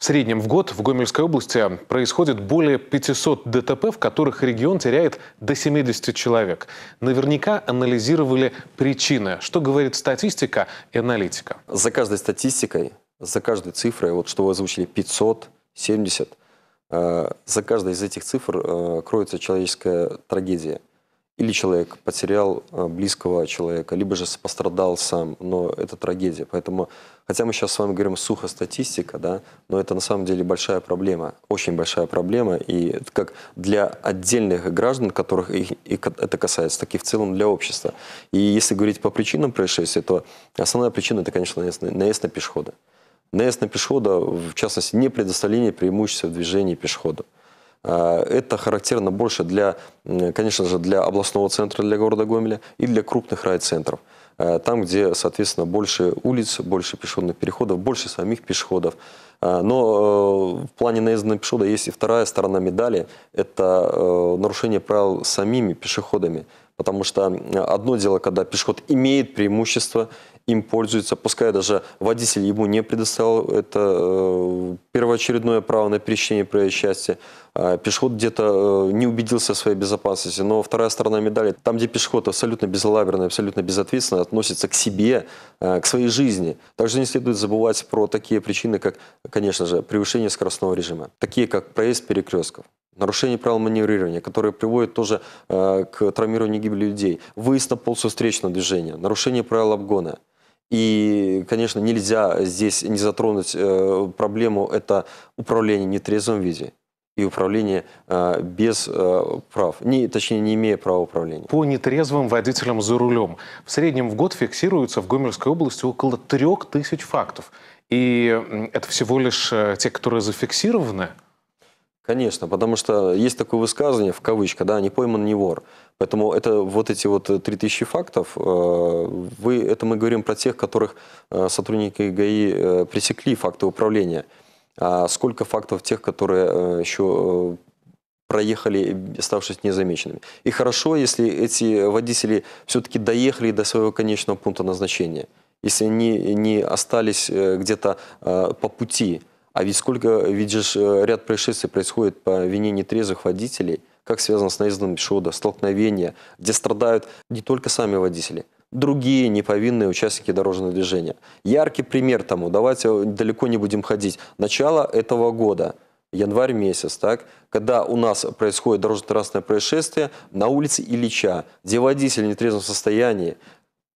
В среднем в год в Гомельской области происходит более 500 ДТП, в которых регион теряет до 70 человек. Наверняка анализировали причины. Что говорит статистика и аналитика? За каждой статистикой, за каждой цифрой, вот что вы озвучили, 500, 70, э, за каждой из этих цифр э, кроется человеческая трагедия – или человек потерял э, близкого человека, либо же пострадал сам, но это трагедия. Поэтому, хотя мы сейчас с вами говорим сухо статистика, да, но это на самом деле большая проблема, очень большая проблема, и как для отдельных граждан, которых их, их это касается, так и в целом для общества. И если говорить по причинам происшествия, то основная причина это, конечно, наезд, наезд на пешехода. Наезд на пешехода, в частности, не предоставление преимущества в движении пешеходу. А, это характерно больше для, конечно же, для областного центра, для города Гомеля и для крупных райцентров. А, там, где, соответственно, больше улиц, больше пешеходных переходов, больше самих пешеходов. А, но э, в плане наезда на пешехода есть и вторая сторона медали. Это э, нарушение правил самими пешеходами. Потому что одно дело, когда пешеход имеет преимущество – им пользуется, пускай даже водитель ему не предоставил это э, первоочередное право на пересечение проезжей части, а, пешеход где-то э, не убедился в своей безопасности. Но вторая сторона медали, там, где пешеход абсолютно безалаберно, абсолютно безответственно относится к себе, э, к своей жизни. Также не следует забывать про такие причины, как, конечно же, превышение скоростного режима, такие как проезд перекрестков нарушение правил маневрирования, которые приводят тоже э, к травмированию гибели людей, выезд на полосу встречного движения, нарушение правил обгона – и, конечно, нельзя здесь не затронуть э, проблему это управление в нетрезвом виде и управление э, без э, прав, не, точнее, не имея права управления. По нетрезвым водителям за рулем. В среднем в год фиксируется в Гомельской области около трех тысяч фактов. И это всего лишь э, те, которые зафиксированы – Конечно, потому что есть такое высказывание, в кавычках, да, не пойман, не вор. Поэтому это вот эти вот 3000 э, фактов, э, вы, это мы говорим про тех, которых э, сотрудники ГАИ пресекли факты управления. А сколько фактов тех, которые еще проехали, оставшись незамеченными. И хорошо, если эти водители все-таки доехали до своего конечного пункта назначения, если они не остались где-то по пути, а ведь сколько, видишь, э, ряд происшествий происходит по вине нетрезвых водителей, как связано с наездом пешехода, столкновения, где страдают не только сами водители, другие неповинные участники дорожного движения. Яркий пример тому, давайте э, далеко не будем ходить, начало этого года – январь месяц, так, когда у нас происходит дорожно-транспортное происшествие на улице Ильича, где водитель в нетрезвом состоянии,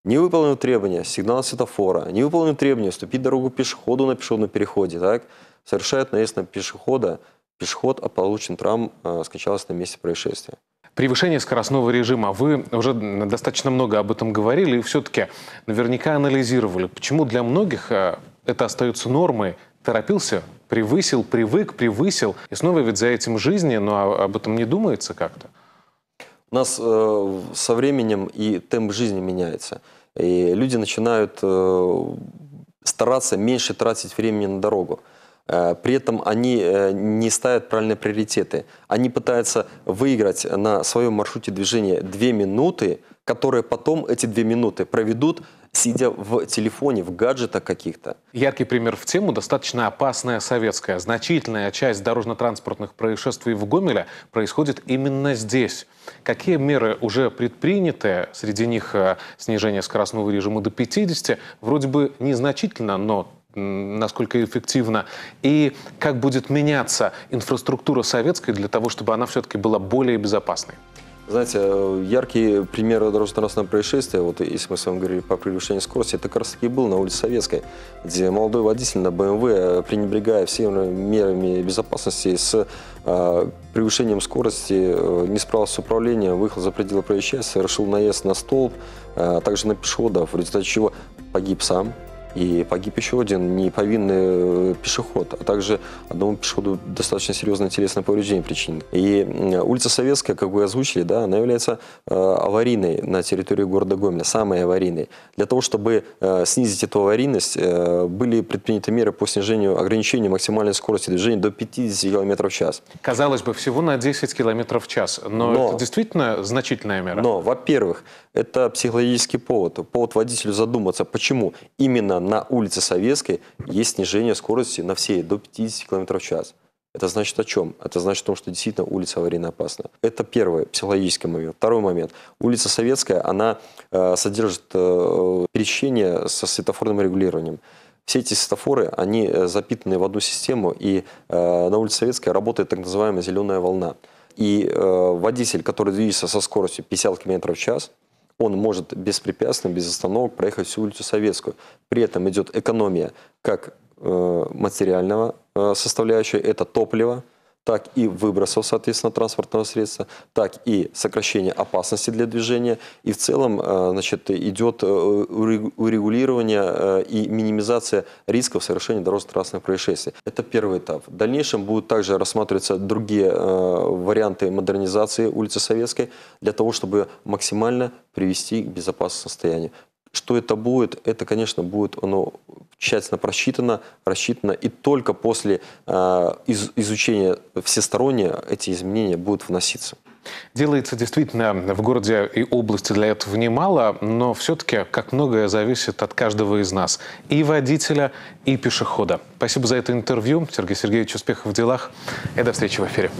не выполнил требования сигнала светофора, не выполнил требования вступить дорогу пешеходу на пешеходном переходе, так, совершает наезд на пешехода, пешеход от а получен травм э, скончался на месте происшествия. Превышение скоростного режима. Вы уже достаточно много об этом говорили и все-таки наверняка анализировали, почему для многих э, это остается нормой. Торопился, превысил, привык, превысил. И снова ведь за этим жизни, но об этом не думается как-то. У нас э, со временем и темп жизни меняется. И люди начинают э, стараться меньше тратить времени на дорогу. Э, при этом они не ставят правильные приоритеты. Они пытаются выиграть на своем маршруте движения 2 минуты, которые потом эти две минуты проведут, сидя в телефоне, в гаджетах каких-то. Яркий пример в тему – достаточно опасная советская. Значительная часть дорожно-транспортных происшествий в Гомеле происходит именно здесь. Какие меры уже предприняты? Среди них э, снижение скоростного режима до 50, вроде бы незначительно, но насколько эффективно, и как будет меняться инфраструктура советской для того, чтобы она все-таки была более безопасной. Знаете, яркие примеры дорожно-транспортного происшествия, вот если мы с вами говорили по превышению скорости, это как раз таки был на улице Советской, где молодой водитель на БМВ, эм э, пренебрегая всеми мерами безопасности, с э, превышением скорости э, не справился с управлением, выехал за пределы проезжей части, совершил наезд на столб, э, а также на пешеходов, в результате чего погиб сам, и погиб еще один неповинный э, пешеход, а также одному пешеходу достаточно серьезное телесное повреждение причин. И улица Советская, как вы озвучили, да, она является э, аварийной на территории города Гомеля, самой аварийной. Для того, чтобы э, снизить эту аварийность, были предприняты меры по снижению ограничения максимальной скорости движения до 50 км в час. Казалось бы, всего на 10 км в час, но, но это действительно значительная мера. Но, во-первых, это психологический повод, повод водителю задуматься, почему именно на улице Советской есть снижение скорости на всей до 50 км в час. Это значит о чем? Это значит о том, что действительно улица аварийно опасна. Это первый психологический момент. Второй момент. Улица Советская, она э, содержит э, пересечение со светофорным регулированием. Все эти светофоры, они э, запитаны в одну систему, и э, на улице Советская работает так называемая «зеленая волна». И э, водитель, который движется со скоростью 50 км в час, он может беспрепятственно, без остановок проехать всю улицу Советскую. При этом идет экономия как э, материального э, составляющего, это топливо, так и выбросов, соответственно, транспортного средства, так и сокращение опасности для движения. И в целом э, значит, идет э, урегулирование э, и минимизация рисков совершения дорожно-транспортных происшествий. Это первый этап. В дальнейшем будут также рассматриваться другие варианты модернизации улицы Советской для того, чтобы максимально привести к безопасному состоянию. Что это будет? Это, конечно, будет оно тщательно просчитано, рассчитано, и только после э, из, изучения всесторонне эти изменения будут вноситься. Делается действительно в городе и области для этого немало, но все-таки как многое зависит от каждого из нас, и водителя, и пешехода. Спасибо за это интервью. Сергей Сергеевич, успехов в делах и до встречи в эфире.